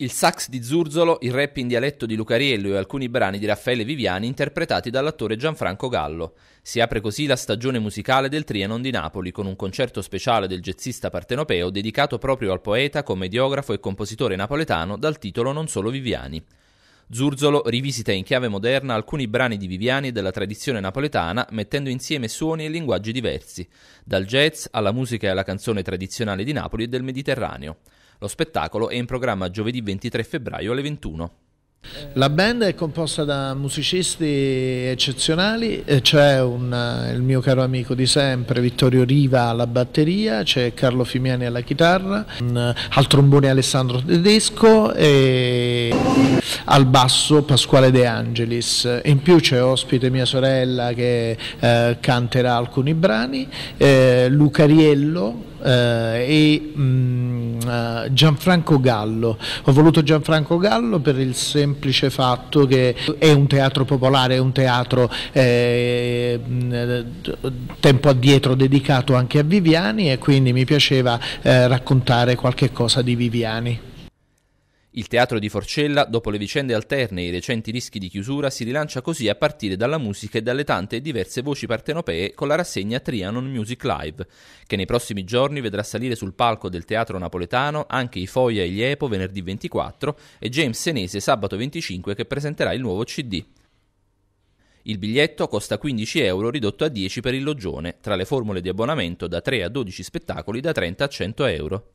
il sax di Zurzolo, il rap in dialetto di Lucariello e alcuni brani di Raffaele Viviani interpretati dall'attore Gianfranco Gallo. Si apre così la stagione musicale del Trianon di Napoli con un concerto speciale del jazzista partenopeo dedicato proprio al poeta, commediografo e compositore napoletano dal titolo Non solo Viviani. Zurzolo rivisita in chiave moderna alcuni brani di Viviani e della tradizione napoletana, mettendo insieme suoni e linguaggi diversi, dal jazz alla musica e alla canzone tradizionale di Napoli e del Mediterraneo. Lo spettacolo è in programma giovedì 23 febbraio alle 21. La band è composta da musicisti eccezionali, eh, c'è eh, il mio caro amico di sempre Vittorio Riva alla batteria, c'è Carlo Fimiani alla chitarra, eh, al trombone Alessandro Tedesco e al basso Pasquale De Angelis. In più c'è ospite mia sorella che eh, canterà alcuni brani, eh, Lucariello eh, e... Mh, mm, eh, Gianfranco Gallo. Ho voluto Gianfranco Gallo per il semplice fatto che è un teatro popolare, è un teatro eh, tempo addietro dedicato anche a Viviani e quindi mi piaceva eh, raccontare qualche cosa di Viviani. Il teatro di Forcella, dopo le vicende alterne e i recenti rischi di chiusura, si rilancia così a partire dalla musica e dalle tante e diverse voci partenopee con la rassegna Trianon Music Live, che nei prossimi giorni vedrà salire sul palco del teatro napoletano anche i Foia e gli Epo venerdì 24 e James Senese sabato 25 che presenterà il nuovo CD. Il biglietto costa 15 euro ridotto a 10 per il loggione, tra le formule di abbonamento da 3 a 12 spettacoli da 30 a 100 euro.